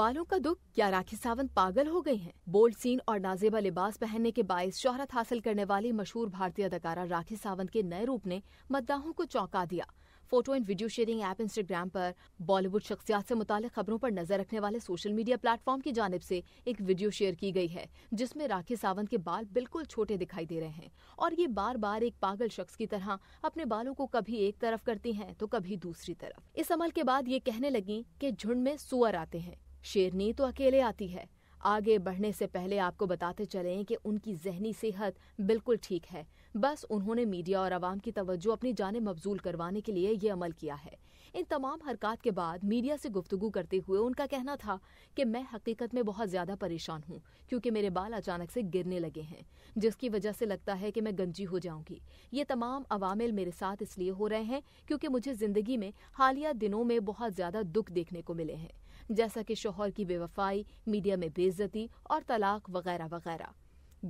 बालों का दुख क्या राखी सावंत पागल हो गई हैं? बोल्ड सीन और नाजेबा लिबास पहनने के बायस शोहरत हासिल करने वाली मशहूर भारतीय अदाकारा राखी सावंत के नए रूप ने मतदाताओं को चौंका दिया photo and video sharing app Instagram पर बॉलीवुड शख्सियात से मुतल खबरों पर नजर रखने वाले सोशल मीडिया प्लेटफॉर्म की जानब से एक वीडियो शेयर की गई है जिसमें राखी सावंत के बाल बिल्कुल छोटे दिखाई दे रहे हैं और ये बार बार एक पागल शख्स की तरह अपने बालों को कभी एक तरफ करती हैं तो कभी दूसरी तरफ इस अमल के बाद ये कहने लगी कि झुंड में सुअर आते हैं शेरनी तो अकेले आती है आगे बढ़ने से पहले आपको बताते चलें कि उनकी जहनी सेहत बिल्कुल ठीक है बस उन्होंने मीडिया और आवाम की तवज्जो अपनी जाने मबजूल करवाने के लिए ये अमल किया है इन तमाम हरकत के बाद मीडिया से गुफ्तु करते हुए उनका कहना था कि मैं हकीकत में बहुत ज़्यादा परेशान हूँ क्योंकि मेरे बाल अचानक से गिरने लगे हैं जिसकी वजह से लगता है कि मैं गंजी हो जाऊंगी ये तमाम अवामिल मेरे साथ इसलिए हो रहे हैं क्योंकि मुझे ज़िंदगी में हालिया दिनों में बहुत ज़्यादा दुख देखने को मिले हैं जैसा कि शोहर की बेवफाई मीडिया में बेइज्जती और तलाक वगैरह वगैरह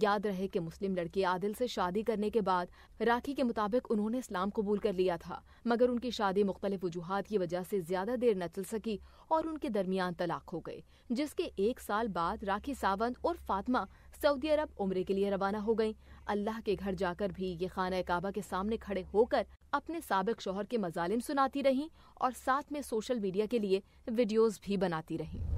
याद रहे कि मुस्लिम लड़के आदिल से शादी करने के बाद राखी के मुताबिक उन्होंने इस्लाम कबूल कर लिया था मगर उनकी शादी मुख्तलिफ वजूहत की वजह से ज्यादा देर न चल सकी और उनके दरमियान तलाक हो गए जिसके एक साल बाद राखी सावंत और फातिमा सऊदी अरब उम्र के लिए रवाना हो गयी अल्लाह के घर जाकर भी ये खाना काबा के सामने खड़े होकर अपने सबक शोहर के मजालिम सुनाती रही और साथ में सोशल मीडिया के लिए वीडियोज भी बनाती रही